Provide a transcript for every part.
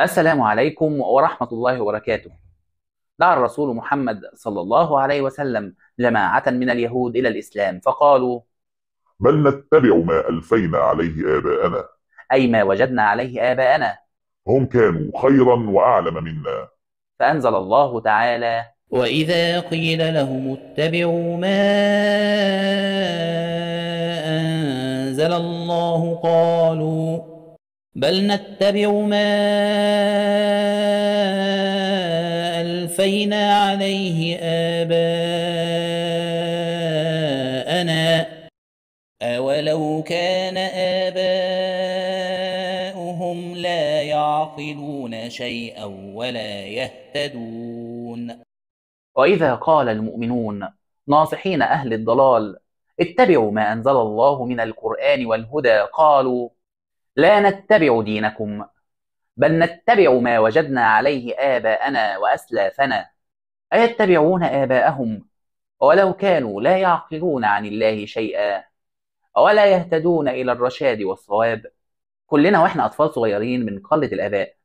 السلام عليكم ورحمة الله وبركاته دعا الرسول محمد صلى الله عليه وسلم جماعة من اليهود إلى الإسلام فقالوا بل نتبع ما ألفينا عليه آباءنا أي ما وجدنا عليه آباءنا هم كانوا خيرا وأعلم منا فأنزل الله تعالى وإذا قيل لهم اتبعوا ما أنزل الله قالوا بل نتبع ما الفينا عليه اباءنا اولو كان اباؤهم لا يعقلون شيئا ولا يهتدون واذا قال المؤمنون ناصحين اهل الضلال اتبعوا ما انزل الله من القران والهدى قالوا لا نتبع دينكم بل نتبع ما وجدنا عليه آباءنا وأسلافنا أيتبعون آباءهم ولو كانوا لا يعقلون عن الله شيئا ولا يهتدون إلى الرشاد والصواب كلنا وإحنا أطفال صغيرين بنقلد الآباء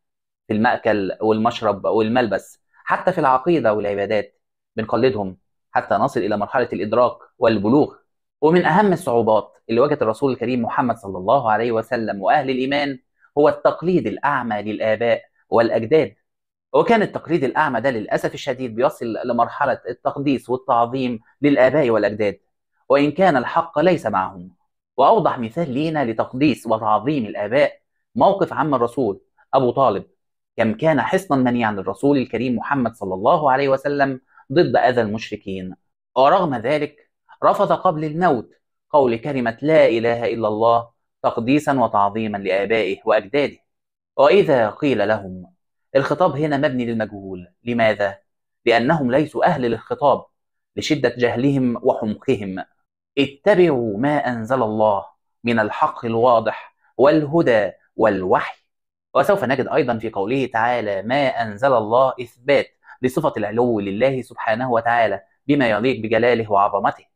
في المأكل والمشرب والملبس حتى في العقيدة والعبادات بنقلدهم حتى نصل إلى مرحلة الإدراك والبلوغ ومن أهم الصعوبات اللي واجهت الرسول الكريم محمد صلى الله عليه وسلم وأهل الإيمان هو التقليد الأعمى للآباء والأجداد وكان التقليد الأعمى ده للأسف الشديد بيصل لمرحلة التقديس والتعظيم للآباء والأجداد وإن كان الحق ليس معهم وأوضح مثال لينا لتقديس وتعظيم الآباء موقف عم الرسول أبو طالب كم كان حصنا منيعا للرسول الكريم محمد صلى الله عليه وسلم ضد أذى المشركين ورغم ذلك رفض قبل الموت قول كلمة لا إله إلا الله تقديسا وتعظيما لآبائه وأجداده وإذا قيل لهم الخطاب هنا مبني للمجهول لماذا؟ لأنهم ليسوا أهل للخطاب لشدة جهلهم وحمقهم اتبعوا ما أنزل الله من الحق الواضح والهدى والوحي وسوف نجد أيضا في قوله تعالى ما أنزل الله إثبات لصفة العلو لله سبحانه وتعالى بما يليق بجلاله وعظمته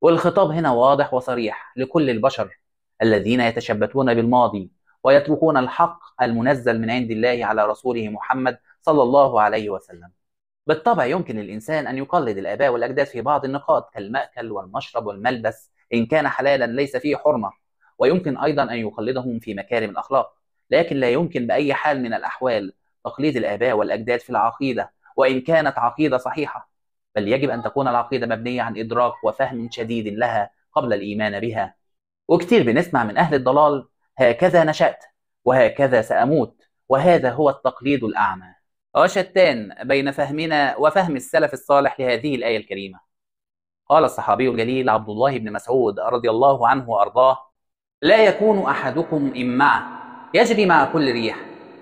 والخطاب هنا واضح وصريح لكل البشر الذين يتشبثون بالماضي ويتركون الحق المنزل من عند الله على رسوله محمد صلى الله عليه وسلم. بالطبع يمكن للإنسان أن يقلد الآباء والأجداد في بعض النقاط كالمأكل والمشرب والملبس إن كان حلالا ليس فيه حرمة ويمكن أيضا أن يقلدهم في مكارم الأخلاق لكن لا يمكن بأي حال من الأحوال تقليد الآباء والأجداد في العقيدة وإن كانت عقيدة صحيحة بل يجب أن تكون العقيدة مبنية عن إدراك وفهم شديد لها قبل الإيمان بها وكتير بنسمع من أهل الضلال هكذا نشأت وهكذا سأموت وهذا هو التقليد الأعمى وشتان بين فهمنا وفهم السلف الصالح لهذه الآية الكريمة قال الصحابي الجليل عبد الله بن مسعود رضي الله عنه وأرضاه لا يكون أحدكم إمعة يجري مع كل ريح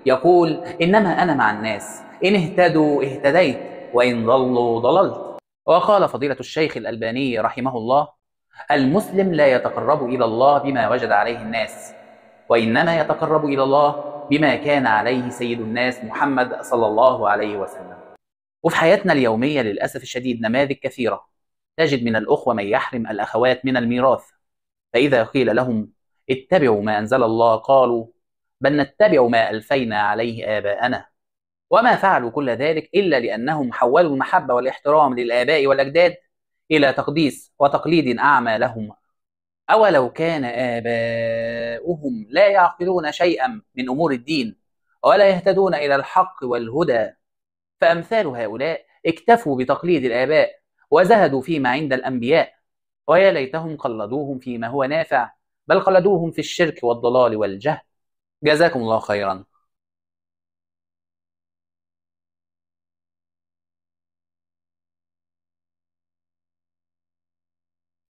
يقول إنما أنا مع الناس إن اهتدوا اهتديت وإن ضلوا ضللت وقال فضيلة الشيخ الألباني رحمه الله المسلم لا يتقرب إلى الله بما وجد عليه الناس وإنما يتقرب إلى الله بما كان عليه سيد الناس محمد صلى الله عليه وسلم وفي حياتنا اليومية للأسف الشديد نماذج كثيرة تجد من الأخوة من يحرم الأخوات من الميراث فإذا قيل لهم اتبعوا ما أنزل الله قالوا بل نتبع ما ألفينا عليه آباءنا وما فعلوا كل ذلك إلا لأنهم حولوا المحبة والاحترام للآباء والأجداد إلى تقديس وتقليد أعمى لهم أولو كان آباؤهم لا يعقلون شيئا من أمور الدين ولا يهتدون إلى الحق والهدى فأمثال هؤلاء اكتفوا بتقليد الآباء وزهدوا فيما عند الأنبياء ويا ليتهم قلدوهم فيما هو نافع بل قلدوهم في الشرك والضلال والجهل جزاكم الله خيرا